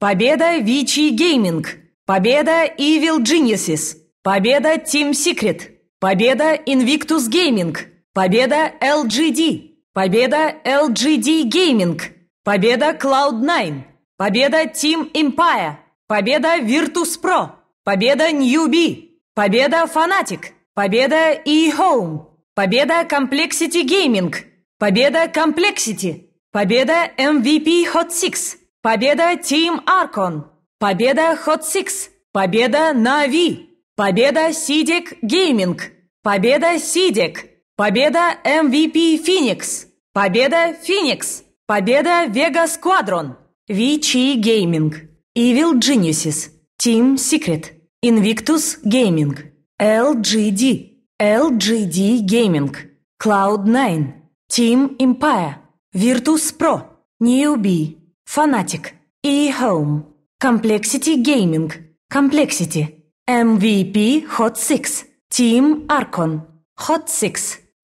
Победа Vici Gaming. Победа Evil Geniuses. Победа Team Secret. Победа Invictus Gaming. Победа LGD. Победа LGD Gaming. Победа Cloud9. Победа Team Empire. Победа Virtus Pro. Победа Newbie. Победа Fanatic. Победа eHome. Победа Complexity Gaming. Победа Complexity. Победа MVP Hot 6. Победа Team Arcon! Победа Hot Six! Победа Na'Vi! Победа Сидик Гейминг! Победа Сидик! Победа MVP Phoenix! Победа Phoenix! Победа Vega Squadron! VG Gaming! Evil Geniuses! Team Secret! Invictus Gaming! LGD! LGD Gaming! Cloud9! Team Empire! Virtus Pro! Newbie! Фанатик. E-Home. Complexity Gaming. Complexity. MVP Hot Six. Team Arcon. Hot Six.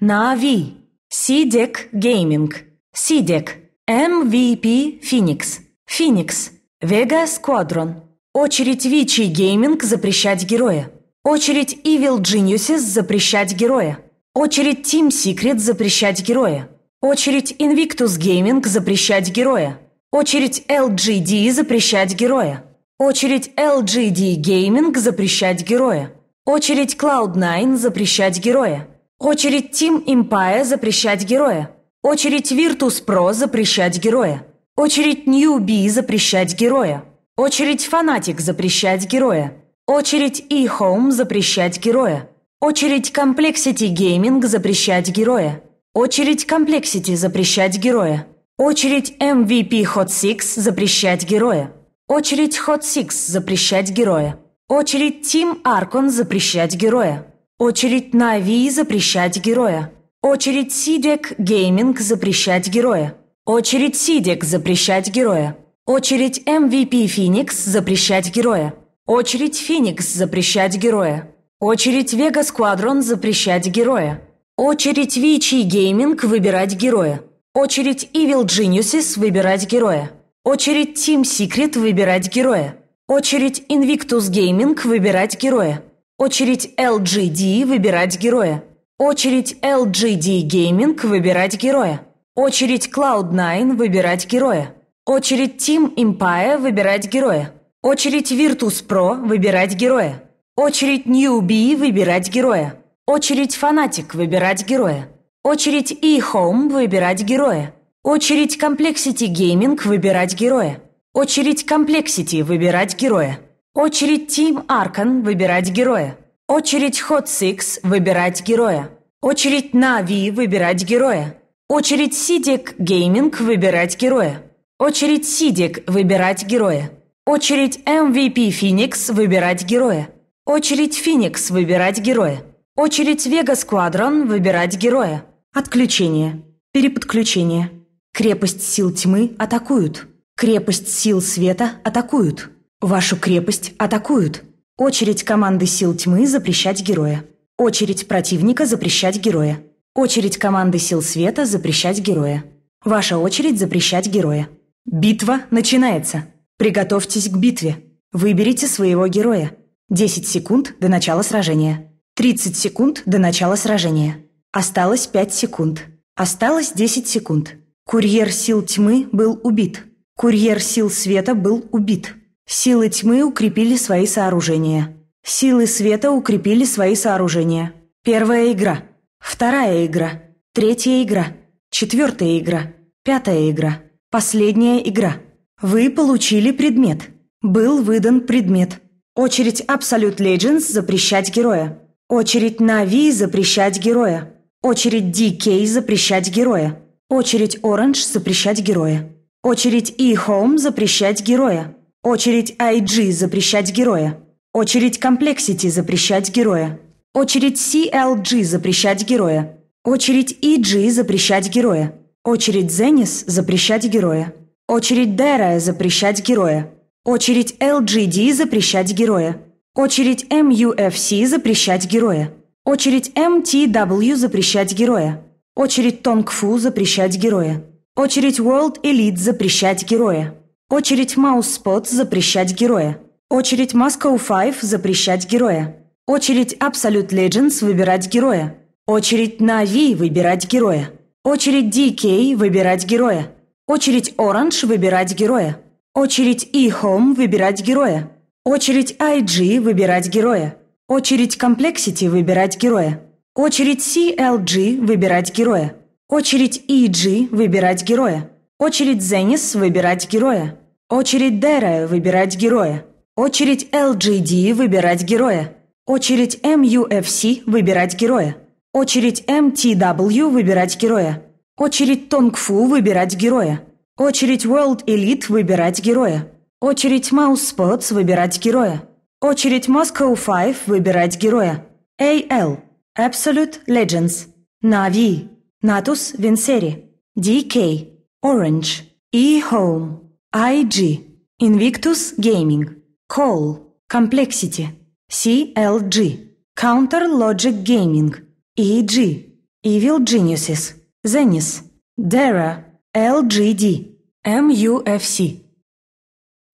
Na'Vi. Сидек Gaming, Сидек. MVP Phoenix. Phoenix. Vega Squadron. Очередь Вичи Гейминг запрещать героя. Очередь Evil Geniuses запрещать героя. Очередь Team Secret запрещать героя. Очередь Invictus Gaming запрещать героя. Очередь LGD запрещать героя. Очередь LGD Gaming запрещать героя. Очередь Cloud9 запрещать героя. Очередь Team Empire запрещать героя. Очередь Virtus Pro запрещать героя. Очередь Newbie запрещать героя. Очередь Фанатик запрещать героя. Очередь eHome запрещать героя. Очередь Complexity Gaming запрещать героя. Очередь Complexity запрещать героя. Очередь MVP Hot Six запрещать героя. Очередь Hot Six запрещать героя. Очередь Team Аркон запрещать героя. Очередь Navi запрещать героя. Очередь Сидек Гейминг запрещать героя. Очередь Сидек запрещать героя. Очередь MVP Phoenix запрещать героя. Очередь Phoenix запрещать героя. Очередь Vega Squadron запрещать героя. Очередь Вичи Gaming выбирать героя. Очередь Evil Geniuses выбирать героя. Очередь Team Secret выбирать героя. Очередь Invictus Gaming выбирать героя. Очередь LGD выбирать героя. Очередь LGD Gaming выбирать героя. Очередь Cloud9 выбирать героя. Очередь Team Empire выбирать героя. Очередь Virtus Pro выбирать героя. Очередь Newbie выбирать героя. Очередь Фанатик выбирать героя. Очередь eHome – выбирать героя. Очередь Complexity Gaming – выбирать героя. Очередь Complexity – выбирать героя. Очередь Team Arkan – выбирать героя. Очередь Hot Six – выбирать героя. Очередь Na'Vi – выбирать героя. Очередь Сидик Gaming – выбирать героя. Очередь Сидик – выбирать героя. Очередь MVP Phoenix – выбирать героя. Очередь Phoenix – выбирать героя. Очередь Вега Сквадрон – выбирать героя. Отключение. Переподключение. Крепость сил тьмы атакуют. Крепость сил света атакуют. Вашу крепость атакуют. Очередь команды сил тьмы запрещать героя. Очередь противника запрещать героя. Очередь команды сил света запрещать героя. Ваша очередь запрещать героя. Битва начинается. Приготовьтесь к битве. Выберите своего героя. 10 секунд до начала сражения. 30 секунд до начала сражения. Осталось пять секунд. Осталось десять секунд. Курьер сил тьмы был убит. Курьер сил света был убит. Силы тьмы укрепили свои сооружения. Силы света укрепили свои сооружения. Первая игра. Вторая игра. Третья игра. Четвертая игра. Пятая игра. Последняя игра. Вы получили предмет. Был выдан предмет. Очередь Absolute Legends запрещать героя. Очередь Нави запрещать героя. Очередь DK запрещать героя. Очередь Orange запрещать героя. Очередь E-Home запрещать героя. Очередь IG запрещать героя. Очередь Complexity запрещать героя. Очередь CLG запрещать героя. Очередь EG запрещать героя. Очередь Zenis запрещать героя. Очередь Dera запрещать героя. Очередь LGD запрещать героя. Очередь MUFC запрещать героя. Очередь MTW запрещать героя. Очередь Тонгфу запрещать героя. Очередь World Elite запрещать героя. Очередь Mouse Spot запрещать героя. Очередь Moscow Five запрещать героя. Очередь Absolute Legends выбирать героя. Очередь Na'Vi выбирать героя. Очередь DK выбирать героя. Очередь Orange выбирать героя. Очередь E-Home выбирать героя. Очередь IG выбирать героя. Очередь Complexity – выбирать героя. Очередь CLG – выбирать героя. Очередь EG – выбирать героя. Очередь Zenis – выбирать героя. Очередь Dera – выбирать героя. Очередь LGD – выбирать героя. Очередь MUFC – выбирать героя. Очередь MTW – выбирать героя. Очередь Тонгфу – выбирать героя. Очередь World Elite – выбирать героя. Очередь Mouse Spots – выбирать героя. Очередь Moscow 5 выбирать героя. AL Absolute Legends Na'Vi Natus Vinceri DK Orange E-Home IG Invictus Gaming Call Complexity CLG Counter Logic Gaming EG Evil Geniuses Zenis Dera LGD MUFC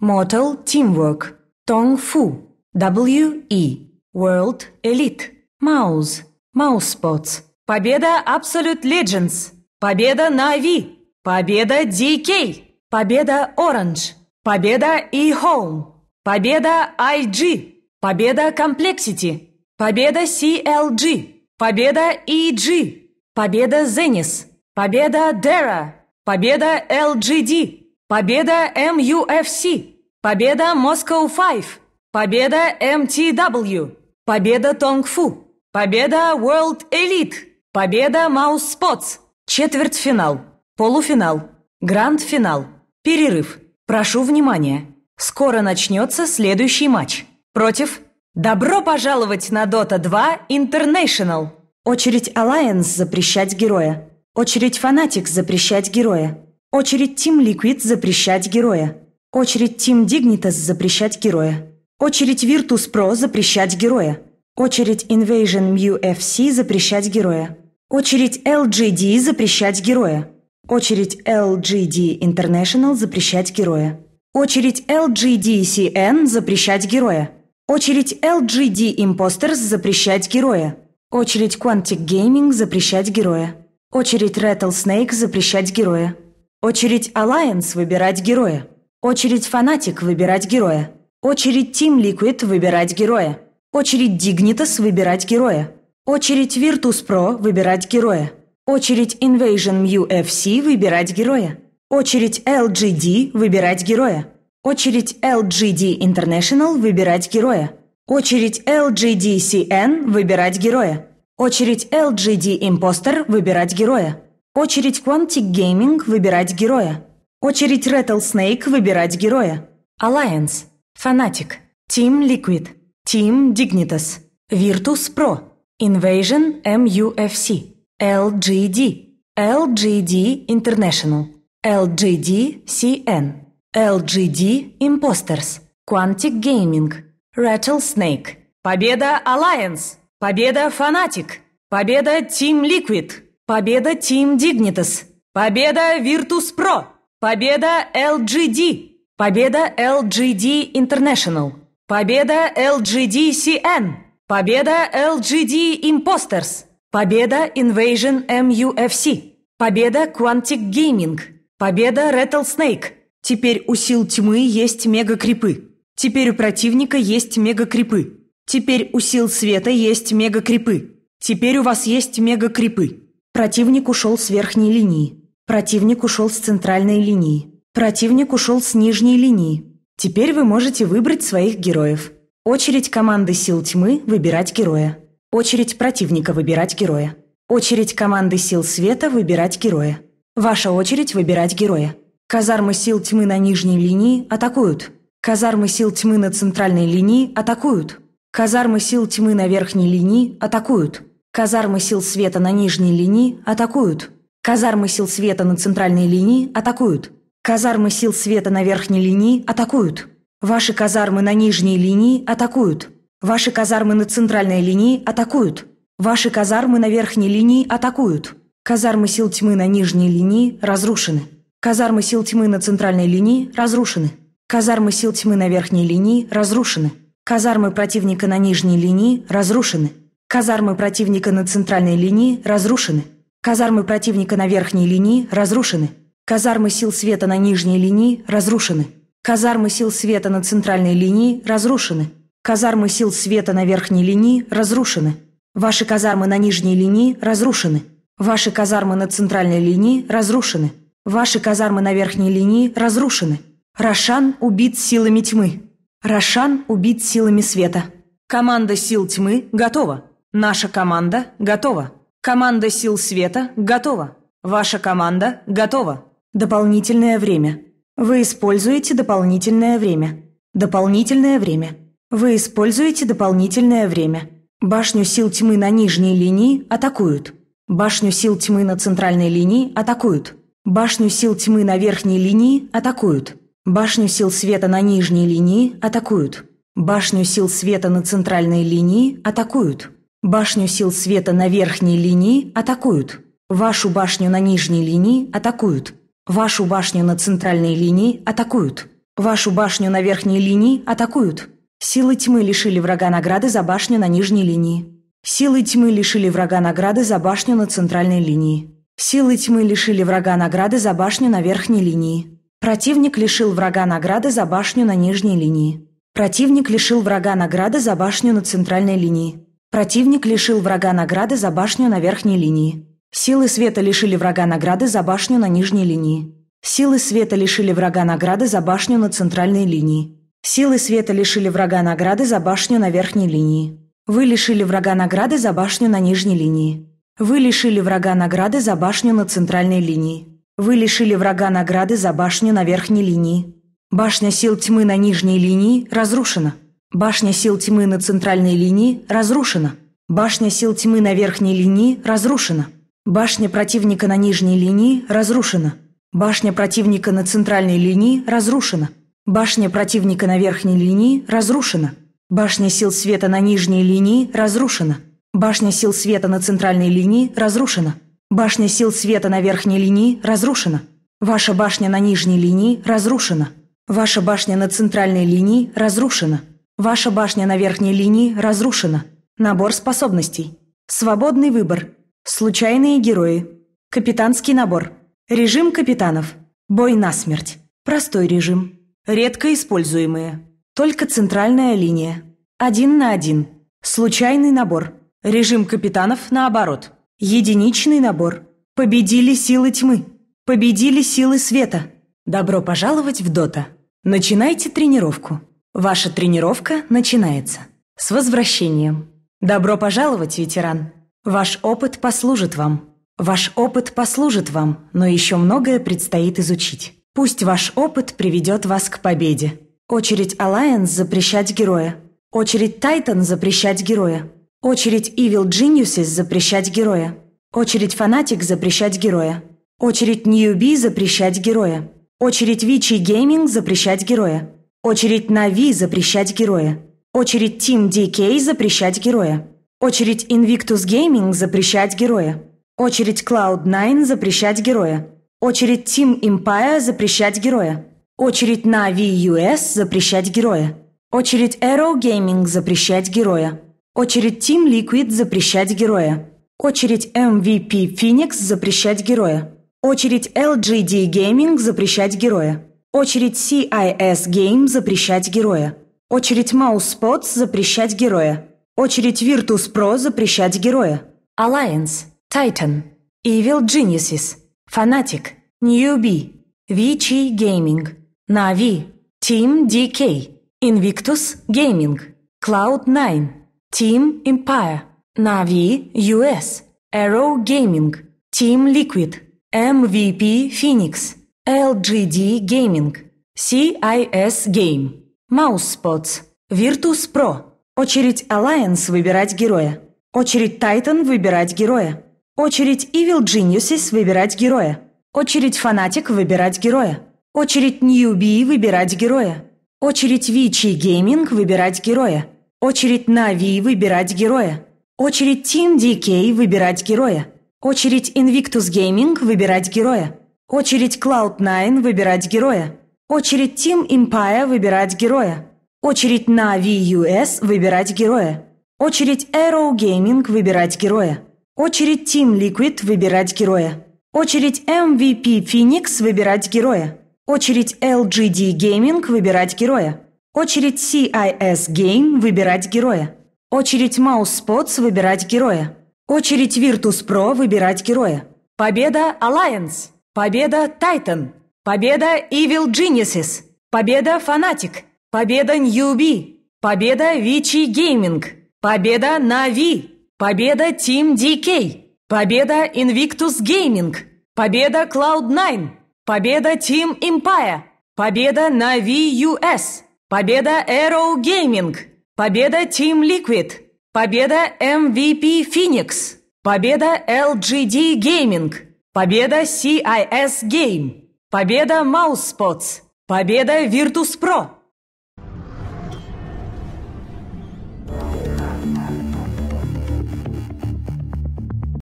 Mortal Teamwork Tong Fu WE World Elite Mouse Mousespots Победа Absolute Legends Победа Na'Vi Победа DK Победа Orange Победа eHome Победа IG Победа Complexity Победа CLG Победа EG Победа Zenis Победа Dera Победа LGD Победа MUFC Победа Moscow 5 Победа MTW. Победа Тонгфу. Победа World Elite. Победа Маус Спотс. Четвертьфинал. Полуфинал. Гранд-финал. Перерыв. Прошу внимания. Скоро начнется следующий матч. Против «Добро пожаловать на Dota 2 International!» Очередь Alliance запрещать героя. Очередь Fnatic запрещать героя. Очередь Team Liquid запрещать героя. Очередь Team Dignitas запрещать героя. Очередь Virtus Pro запрещать героя. Очередь Invasion UFC запрещать героя. Очередь LGD запрещать героя. Очередь LGD International запрещать героя. Очередь LGD CN запрещать героя. Очередь LGD Imposters запрещать героя. Очередь Quantic Gaming запрещать героя. Очередь Rattlesnake запрещать героя. Очередь Alliance выбирать героя. Очередь Fanatic выбирать героя. Очередь Тим Ликвид выбирать героя. Очередь Дигнитас выбирать героя. Очередь Virtus Pro – выбирать героя. Очередь Invasion UFC – выбирать героя. Очередь LGD – выбирать героя. Очередь LGD International – выбирать героя. Очередь LGDCN – выбирать героя. Очередь LGD Imposter – выбирать героя. Очередь Quantic Gaming – выбирать героя. Очередь Rattlesnake – выбирать героя. Alliance – Фанатик. Team Liquid. Team Dignitas. Virtus Pro. Invasion MUFC. LGD. LGD International. LGD CN. LGD Imposters. Quantic Gaming. Rattlesnake. Победа Alliance. Победа Фанатик. Победа Team Liquid. Победа Team Dignitas. Победа Virtus Pro. Победа LGD. Победа LGD International. Победа LGD CN. Победа LGD Imposters. Победа Invasion MUFC. Победа Quantic Gaming. Победа Rattlesnake. Теперь у сил тьмы есть мега мегакрипы. Теперь у противника есть мега мегакрипы. Теперь у сил света есть мега мегакрипы. Теперь у вас есть мега мегакрипы. Противник ушел с верхней линии. Противник ушел с центральной линии. Противник ушел с нижней линии. Теперь вы можете выбрать своих героев. Очередь команды сил тьмы – выбирать героя. Очередь противника – выбирать героя. Очередь команды сил света – выбирать героя. Ваша очередь – выбирать героя. Казармы сил тьмы на нижней линии атакуют. Казармы сил тьмы на центральной линии атакуют. Казармы сил тьмы на верхней линии атакуют. Казармы сил света на нижней линии атакуют. Казармы сил света на центральной линии атакуют. Казармы сил света на верхней линии атакуют. Ваши казармы на нижней линии атакуют. Ваши казармы на центральной линии атакуют. Ваши казармы на верхней линии атакуют. Казармы сил тьмы на нижней линии разрушены. Казармы сил тьмы на центральной линии разрушены. Казармы сил тьмы на верхней линии разрушены. Казармы противника на нижней линии разрушены. Казармы противника на центральной линии разрушены. Казармы противника на верхней линии разрушены. Казармы сил света на нижней линии разрушены. Казармы сил света на центральной линии разрушены. Казармы сил света на верхней линии разрушены. Ваши казармы на нижней линии разрушены. Ваши казармы на центральной линии разрушены. Ваши казармы на верхней линии разрушены. Рошан убит силами тьмы. Рошан убит силами света. Команда сил тьмы готова. Наша команда готова. Команда сил света готова. Ваша команда готова. Дополнительное время. Вы используете дополнительное время. Дополнительное время. Вы используете дополнительное время. Башню сил тьмы на нижней линии атакуют. Башню сил тьмы на центральной линии атакуют. Башню сил тьмы на верхней линии атакуют. Башню сил света на нижней линии атакуют. Башню сил света на центральной линии атакуют. Башню сил света на верхней линии атакуют. Вашу башню на нижней линии атакуют. Вашу башню на центральной линии атакуют. Вашу башню на верхней линии атакуют. Силы тьмы лишили врага награды за башню на нижней линии. Силы тьмы лишили врага награды за башню на центральной линии. Силы тьмы лишили врага награды за башню на верхней линии. Противник лишил врага награды за башню на нижней линии. Противник лишил врага награды за башню на центральной линии. Противник лишил врага награды за башню на верхней линии. Силы света лишили врага награды за башню на нижней линии. Силы света лишили врага награды за башню на центральной линии. Силы света лишили врага награды за башню на верхней линии. Вы лишили врага награды за башню на нижней линии. Вы лишили врага награды за башню на центральной линии. Вы лишили врага награды за башню на верхней линии. Башня сил тьмы на нижней линии разрушена. Башня сил тьмы на центральной линии разрушена. Башня сил тьмы на верхней линии разрушена. Башня противника на нижней линии разрушена. Башня противника на центральной линии разрушена. Башня противника на верхней линии разрушена. Башня сил света на нижней линии разрушена. Башня сил света на центральной линии разрушена. Башня сил света на верхней линии разрушена. Ваша башня на нижней линии разрушена. Ваша башня на центральной линии разрушена. Ваша башня на верхней линии разрушена. Набор способностей. Свободный выбор. Случайные герои. Капитанский набор. Режим капитанов. Бой насмерть. Простой режим. Редко используемые. Только центральная линия. Один на один. Случайный набор. Режим капитанов наоборот. Единичный набор. Победили силы тьмы. Победили силы света. Добро пожаловать в Дота. Начинайте тренировку. Ваша тренировка начинается. С возвращением. Добро пожаловать, ветеран. Ваш опыт послужит вам. Ваш опыт послужит вам, но еще многое предстоит изучить. Пусть ваш опыт приведет вас к победе. Очередь Alliance запрещать героя. Очередь Titan запрещать героя. Очередь Evil Geniuses запрещать героя. Очередь Фанатик запрещать героя. Очередь Newbie запрещать героя. Очередь Вичи Gaming запрещать героя. Очередь Нави запрещать героя. Очередь Team DK запрещать героя. Очередь Invictus Gaming запрещать героя. Очередь Cloud9 запрещать героя. Очередь Team Empire запрещать героя. Очередь Na'Vi US запрещать героя. Очередь Arrow Gaming запрещать героя. Очередь Team Liquid запрещать героя. Очередь MVP Phoenix запрещать героя. Очередь LGD Gaming запрещать героя. Очередь CIS Game запрещать героя. Очередь Mousepot запрещать героя. Очередь Virtus Pro запрещать героя. Alliance, Titan, Evil Geniuses, Fanatic, Newbie, VG Gaming, Navi, Team DK, Invictus Gaming, Cloud9, Team Empire, Navi US, Arrow Gaming, Team Liquid, MVP Phoenix, LGD Gaming, CIS Game, MouseSpots, Virtus Pro – Очередь Alliance – выбирать героя. Очередь Titan – выбирать героя. Очередь Evil Geniuses – выбирать героя. Очередь Фанатик – выбирать героя. Очередь Newbie – выбирать героя. Очередь Vici Gaming выбирать героя. Очередь Нави – выбирать героя. Очередь Team DK – выбирать героя. Очередь Invictus Gaming – выбирать героя. Очередь Cloud9 – выбирать героя. Очередь Team Empire – выбирать героя. Очередь на VUS – выбирать героя. Очередь Arrow Gaming – выбирать героя. Очередь Team Liquid – выбирать героя. Очередь MVP Phoenix – выбирать героя. Очередь LGD Gaming – выбирать героя. Очередь CIS Game – выбирать героя. Очередь Mouse Spots – выбирать героя. Очередь Virtus Pro – выбирать героя. Победа Alliance. Победа Titan. Победа Evil Geniuses. Победа Fanatic. Победа Ньюби! Победа Вичи Гейминг! Победа Нави! Победа Тим Дикей! Победа Invictus Gaming, Победа Cloud9! Победа Team Empire! Победа NAVI US! Победа Arrow Gaming! Победа Team Liquid! Победа MVP эм Phoenix! Победа LGD Gaming! Победа CIS Game! Победа Mousespots! Победа Virtus.pro!